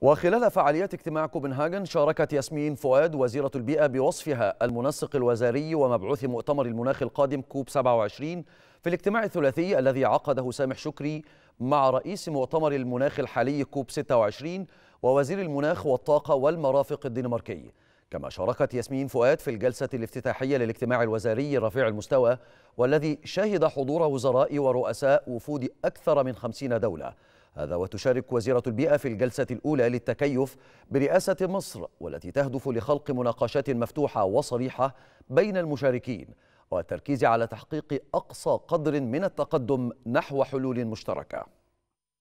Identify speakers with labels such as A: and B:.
A: وخلال فعاليات اجتماع كوبنهاجن شاركت ياسمين فؤاد وزيرة البيئة بوصفها المنسق الوزاري ومبعوث مؤتمر المناخ القادم كوب 27 في الاجتماع الثلاثي الذي عقده سامح شكري مع رئيس مؤتمر المناخ الحالي كوب 26 ووزير المناخ والطاقة والمرافق الدنماركي كما شاركت ياسمين فؤاد في الجلسة الافتتاحية للاجتماع الوزاري رفيع المستوى والذي شهد حضور وزراء ورؤساء وفود أكثر من 50 دولة هذا وتشارك وزيرة البيئة في الجلسة الأولى للتكيف برئاسة مصر والتي تهدف لخلق مناقشات مفتوحة وصريحة بين المشاركين والتركيز على تحقيق أقصى قدر من التقدم نحو حلول مشتركة